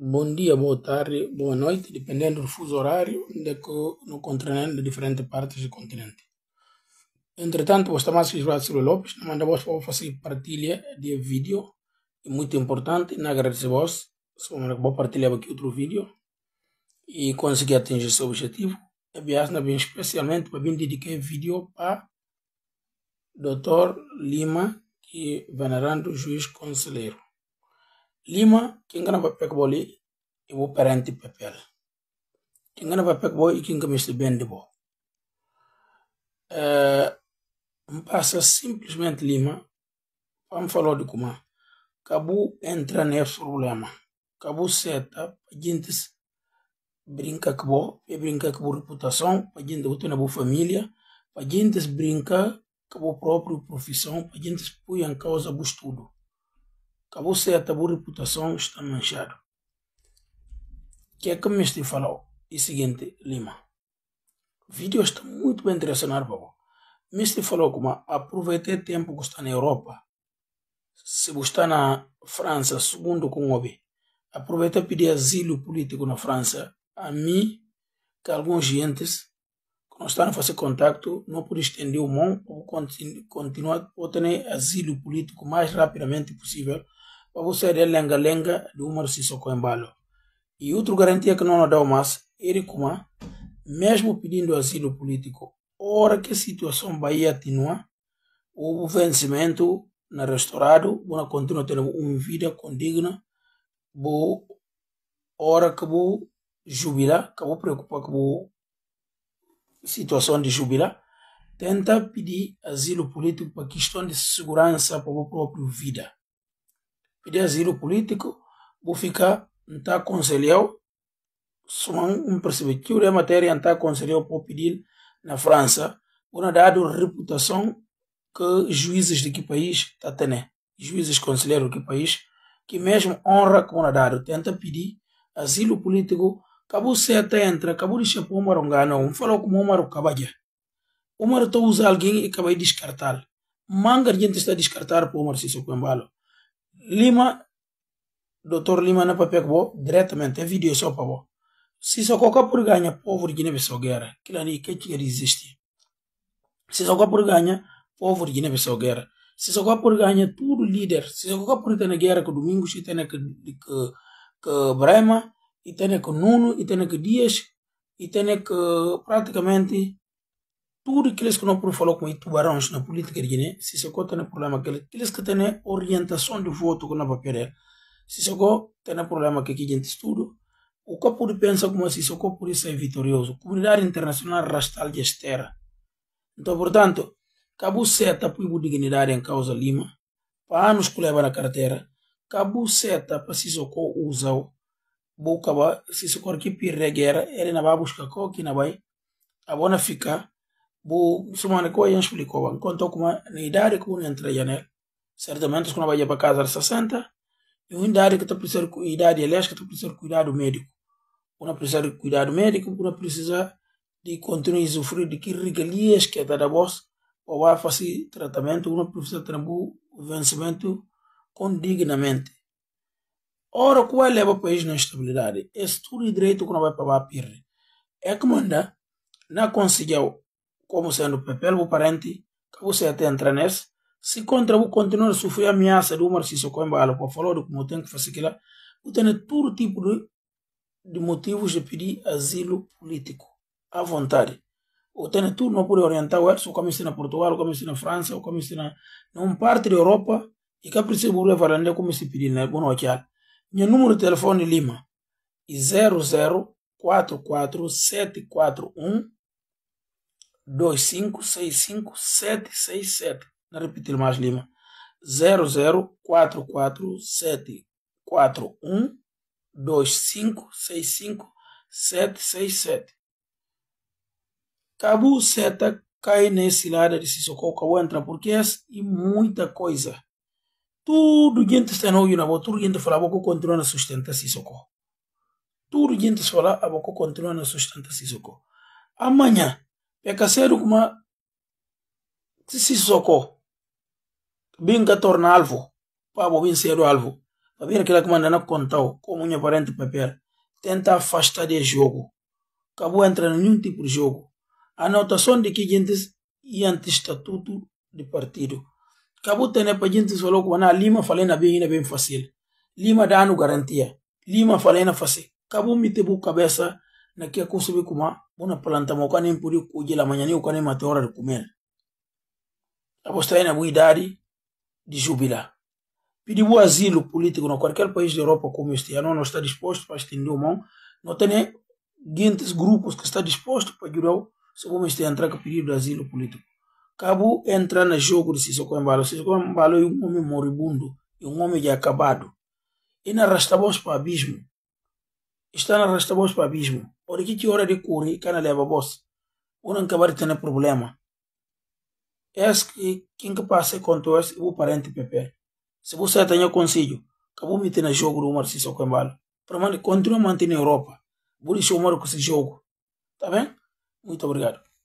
Bom dia, boa tarde, boa noite, dependendo do fuso horário de, é no continente, de diferentes partes do continente. Entretanto, vos chamamos Israel Silva Lopes, manda vos para fazer partilha de vídeo, é muito importante, na agradecer vos, só vou partilhar aqui outro vídeo e conseguir atingir seu objetivo. Aliás, na bem especialmente para bem dedicar vídeo para Dr. Lima, que é venerando juiz conselheiro lima kingana bappek boli ibu parenti pepel kingana bappek bo ikinga misli bendi bo uh, passa simplesmente lima vamos falar de kuma kabu entra ne problema kabu seta pagintis brinca que bo e brinca que bo reputação paginte utena bo família pagintis brinca com bo próprio profissão pagintis põe em causa o estudo Acabou se a tabu reputação está manchado O que é que me estou falou? E seguinte, Lima. O vídeo está muito bem direcionado, Babo. Mestre falou como aproveitei o tempo que está na Europa. Se você está na França, segundo com houve, aproveita pedir asilo político na França. A mim, que alguns gentes, que não estão a fazer contato, não pude estender o mão ou continuar a obter asilo político o mais rapidamente possível para você de lenga-lenga de uma com Embalo. E outra garantia que não dá mais, ele como, mesmo pedindo asilo político, ora que a situação vai atinuar, o vencimento na restaurado, vou continua tendo uma vida condigna, vou ora que vou jubilar, que vou preocupar que bo situação de jubilar, tenta pedir asilo político para questão de segurança para a própria vida pedir asilo político, vou ficar está conselheiro, só um perspectiva da matéria está conselheiro para pedir na França, uma dada reputação que juízes de que país está tendo, juízes conselheiros de que país, que mesmo honra com uma dada, tenta pedir asilo político, acabou se até entra, acabou de chapar o Marongano, um falou com o Omar Cabalha. O Omar está usando alguém e acabou de descartar. Manga de gente está a descartar para o Omar Sissoko Embalo lima doutor lima na papel bo diretamente é vídeo só para bo se só qualquer por ganha povo de Guiné-Bissau guerra que lá nem que quer existir se só qualquer por ganha povo de Guiné-Bissau guerra se só qualquer por ganha tudo líder se só qualquer por ter na guerra que domingo se tem que que que Brahma e tem que Nuno e tem que Dias e tem que praticamente tudo aquilo que não por falar com tubarões na política de Guiné, se se tem problema que aqueles que têm orientação de voto com a vai perder, se se tem problema que aqui gente estudo, o que pode pensar como se se por isso é vitorioso, comunidade internacional rastal de estera. Então, portanto, cabo seta para a dignidade em causa Lima, para nos levar na carteira, cabo seta para se se usar, boca se se aqui pirregueira, ele não vai buscar que não vai, a bona ficar, bu sumane ko yan explicou ban contou kuma na idade que uno entra já né? nele certamente quando vai para casa aos 60 e uma idade que está precisando idade aliás que está precisando cuidado médico uma precisa de cuidado médico uma precisa de continuar a sofrer de que regalias que é da voz ou vai fazer tratamento não precisa ter um vencimento condignamente ora qual leva o país na estabilidade é tudo direito que não vai para a pirre é que manda não conseguiu como sendo Pepelo Parente, que você até entra nesse, se contra você continuar a sofrer ameaça do Marcício Coimbala, para falar do como tem que fazer aquilo, eu tenho todo tipo de, de, motivos de pedir asilo político, à vontade. Eu tenho tudo não poder orientar o Edson, como na Portugal, como na França, ou como ensina num parte da Europa, e que percebo levar ainda como se pedir, né? Bom, aqui, meu número de telefone Lima, e 0044741 2565767. repetir mais, Lima. 0044741-2565767. Cabo Seta cai nesse lado de Sissoko entra porque é e muita coisa. Tudo que gente está no na boca, tudo gente fala, a boca continua a sustentar Sissoko. Tudo gente fala, a boca continua a sustentar Sissoko. Amanhã, se sisi soko binga torna alvo pabo bin sedo alvo babira kila kumanda na contao como minha parente papel tenta afastar de jogo acabou entrando em nenhum tipo de jogo anotação de que gente e anti-estatuto de partido acabou tendo para gente falou que na Lima falei na é bem fácil Lima dá no garantia Lima falei na fácil acabou me tebu cabeça nakia kosɛbɛ kuma bona palantama kane puri kujela manyani kane mateora de kumer apostaina buidadi di jubila pedi bu asilo político no qualquer país da Europa como este ano não está disposto para estender o mão não tem guintes grupos que está disposto para ajudar se como este entrar com pedido de asilo político cabo entra no jogo de Sissoko Embalo Sissoko Embalo é um homem moribundo é um homem já acabado e na arrastamos para abismo está na arrastamos para abismo Ora chi ora di curi não leva boss. Unan kabar tene problema. Es que quem que passe conto es o parente pepe. Se você tenha conselho, acabou me tendo jogo do Marci só com mais Para mano, a mantendo Europa. Vou deixar o Marco esse jogo. Tá bem? Muito obrigado.